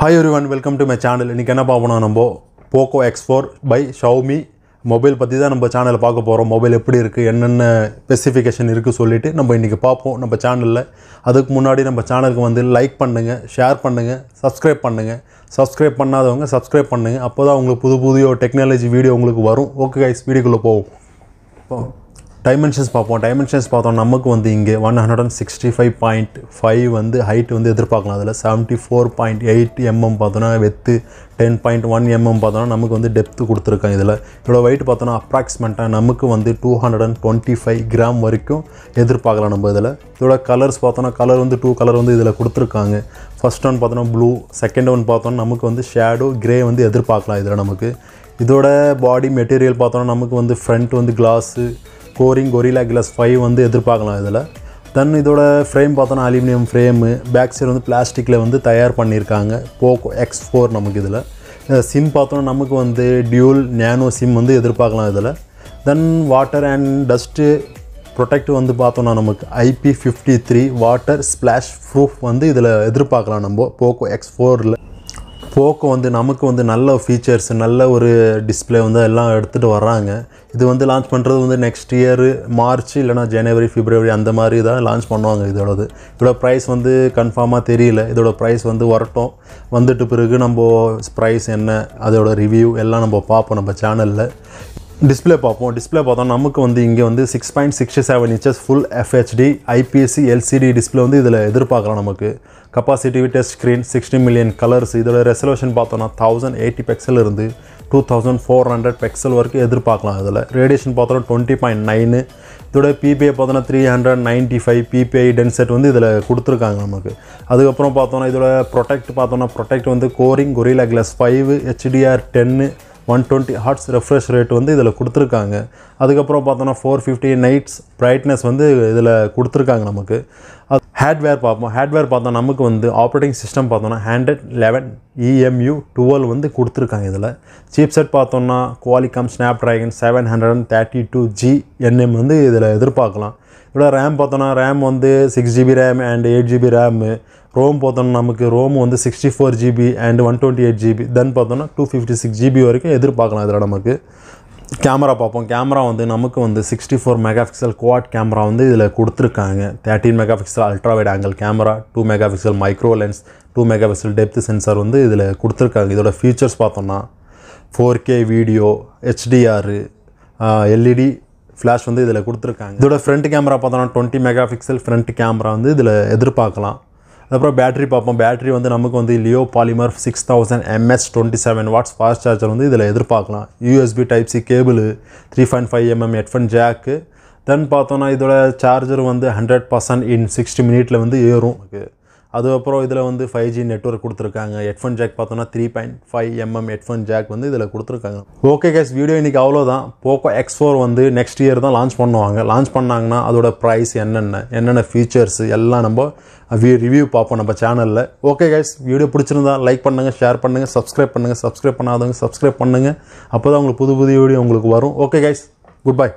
hi ஒரு one welcome to my channel இன்றைக்கி என்ன பார்ப்போம் நம்ம Poco X four by Xiaomi mobile பற்றி தான் நம்ம சேனலில் பார்க்க போகிறோம் மொபைல் எப்படி இருக்குது என்னென்ன ஸ்பெசிஃபிகேஷன் இருக்குது சொல்லிவிட்டு நம்ம இன்றைக்கி பார்ப்போம் நம்ம சேனலில் அதுக்கு முன்னாடி நம்ம சேனலுக்கு வந்து லைக் பண்ணுங்கள் ஷேர் பண்ணுங்கள் சப்ஸ்கிரைப் பண்ணுங்கள் சப்ஸ்கிரைப் பண்ணாதவங்க சப்ஸ்கிரைப் பண்ணுங்கள் அப்போ தான் உங்களுக்கு புது புதிய டெக்னாலஜி வீடியோ உங்களுக்கு வரும் ஓகே கைஸ் வீடியோக்குள்ளே போவோம் டைமென்ஷன்ஸ் பார்ப்போம் டைமென்ஷன்ஸ் பார்த்தோம் நமக்கு வந்து இங்கே one hundred and sixty five point five வந்து ஹைட் வந்து எதிர்பார்க்கலாம் அதில் seventy four point eight mm பார்த்தோன்னா width ten point one MM பார்த்தோன்னா நமக்கு வந்து டெப்த்து கொடுத்துருக்காங்க இதில் இவ்வளோ வெயிட் பார்த்தோன்னா அப்ராக்சிமெண்ட்டாக நமக்கு வந்து two hundred and twenty five gram வரைக்கும் எதிர்பார்க்கலாம் நம்ம இதில் இதோட கலர்ஸ் பார்த்தோன்னா கலர் வந்து டூ கலர் வந்து இதில் கொடுத்துருக்காங்க ஃபஸ்ட் ஒன் பார்த்தோன்னா ப்ளூ செகண்ட் ஒன் பார்த்தோன்னா நமக்கு வந்து ஷேடோ கிரே வந்து எதிர்பார்க்கலாம் இதில் நமக்கு இதோட பாடி மெட்டீரியல் பார்த்தோன்னா நமக்கு வந்து ஃப்ரண்ட் வந்து glass Corning Gorilla glass five வந்து எதிர்பார்க்கலாம் இதில் தென் இதோட ஃப்ரேம் பார்த்தோன்னா அலுமினியம் ஃப்ரேமு பேக் சைடு வந்து பிளாஸ்டிக்கில் வந்து தயார் பண்ணியிருக்காங்க போக்கோ எக்ஸ் ஃபோர் நமக்கு இதில் சிம் பார்த்தோன்னா நமக்கு வந்து டியூல் நேனோ சிம் வந்து எதிர்பார்க்கலாம் இதில் then water and dust protect வந்து பார்த்தோன்னா நமக்கு IP fifty three water splash proof வந்து இதில் எதிர்பார்க்கலாம் நம்ம போக்கோ எக்ஸ் ஃபோரில் போக்கோ வந்து நமக்கு வந்து நல்ல ஃபீச்சர்ஸ் நல்ல ஒரு டிஸ்பிளே வந்து எல்லாம் எடுத்துகிட்டு வர்றாங்க இது வந்து லான்ச் பண்ணுறது வந்து நெக்ஸ்ட் இயர் மார்ச் இல்லைனா ஜனவரி ஃபிப்ரவரி அந்த மாதிரி தான் லான்ச் பண்ணுவாங்க இதோடது இதோட ப்ரைஸ் வந்து கன்ஃபார்மாக தெரியல இதோட ப்ரைஸ் வந்து வரட்டும் வந்துட்டு பிறகு நம்ம ப்ரைஸ் என்ன அதோட ரிவ்யூ எல்லாம் நம்ம பார்ப்போம் நம்ம சேனலில் டிஸ்பிளே பார்ப்போம் டிஸ்பிளே பார்த்தோம் நமக்கு வந்து இங்கே வந்து six point sixty seven inches full FHD IPSC LCD display வந்து இதில் எதிர்பார்க்கலாம் நமக்கு capacitive touch screen sixty million colours இதோட ரெசலூஷன் பார்த்தோன்னா தௌசண்ட் எயிட்டி பெக்சல் இருந்து two thousand four hundred pixel வரைக்கும் எதிர்பார்க்கலாம் இதில் ரேடியேஷன் பார்த்தோன்னா டுவெண்ட்டி பாயிண்ட் நைனு இதோட பிபிஐ பார்த்தோன்னா three hundred ninety five PPI density வந்து இதில் கொடுத்துருக்காங்க நமக்கு அதுக்கப்புறம் பார்த்தோன்னா இதோட ப்ரொடெக்ட் பார்த்தோன்னா ப்ரொடெக்ட் வந்து Corning Gorilla glass five HDR ten one twenty hertz refresh rate வந்து இதில் கொடுத்துருக்காங்க அதுக்கப்புறம் பார்த்தோன்னா ஃபோர் ஃபிஃப்டி நைட்ஸ் பிரைட்னஸ் வந்து இதில் கொடுத்துருக்காங்க நமக்கு அது ஹேட்வேர் பார்ப்போம் ஹேட்வேர் பார்த்தோம் நமக்கு வந்து ஆப்ரேட்டிங் சிஸ்டம் பார்த்தோன்னா ஹண்ட்ரட் லெவன் இஎம்யூ டுவெல் வந்து கொடுத்துருக்காங்க இதில் சீப் செட் பார்த்தோன்னா Qualcomm Snapdragon seven hundred and thirty two G nm வந்து இதில் எதிர்பார்க்கலாம் இதோட ரேம் பார்த்தோன்னா ரேம் வந்து six GB RAM and eight GB RAM ROM பார்த்தோம்னா நமக்கு ரோம் வந்து sixty four GB and one twenty eight GB then பார்த்தோம்னா டூ ஃபிஃப்டி சிக்ஸ் ஜிபி வரைக்கும் எதிர்பார்க்கலாம் இதில் நமக்கு கேமரா பார்ப்போம் கேமரா வந்து நமக்கு வந்து sixty four mega pixel quad camera வந்து இதில் கொடுத்துருக்காங்க thirteen mega pixel ultra wide angle camera two mega pixel micro lens two mega pixel depth sensor வந்து இதில் கொடுத்துருக்காங்க இதோட ஃபீச்சர்ஸ் பார்த்தோம்னா four K video HDR LED flash வந்து இதில் கொடுத்துருக்காங்க இதோட ஃப்ரண்ட் கேமரா பார்த்தோன்னா twenty mega pixel front camera வந்து இதில் எதிர்பார்க்கலாம் அதுக்கப்புறம் பேட்டரி பார்ப்போம் பேட்டரி வந்து நமக்கு வந்து Leo polymer six thousand MS twenty seven watts fast charger வந்து இதில் எதிர்பார்க்கலாம் USB type C cable three point five mm headphone jack then பார்த்தோன்னா இதோட சார்ஜர் வந்து ஹண்ட்ரட் பர்சன்ட் இன் சிக்ஸ்டி மினிட்டில் வந்து ஏறும் அதுக்கப்புறம் இதில் வந்து ஃபைவ் ஜி நெட்ஒர்க் கொடுத்துருக்காங்க ஹெட்ஃபோன் ஜாக் பார்த்தோன்னா three point five mm headphone jack வந்து இதில் கொடுத்துருக்காங்க ஓகே கேஸ் வீடியோ இன்றைக்கி அவ்வளோதான் போக்கோ எக்ஸ் ஃபோர் வந்து நெக்ஸ்ட் இயர் தான் லான்ச் பண்ணுவாங்க லான்ச் பண்ணாங்கன்னா அதோட ப்ரைஸ் என்னென்ன என்னென்ன ஃபீச்சர்ஸ் எல்லாம் நம்ம ரிவ்யூ பார்ப்போம் நம்ம சேனலில் ஓகே கேஸ் வீடியோ பிடிச்சிருந்தா லைக் பண்ணுங்கள் ஷேர் பண்ணுங்கள் சப்ஸ்கிரைப் பண்ணுங்கள் சப்ஸ்கிரைப் பண்ணாதவங்க சப்ஸ்கிரைப் பண்ணுங்கள் அப்போ தான் உங்களுக்கு புது புது வீடியோ உங்களுக்கு வரும் ஓகே கேஸ் குட் பை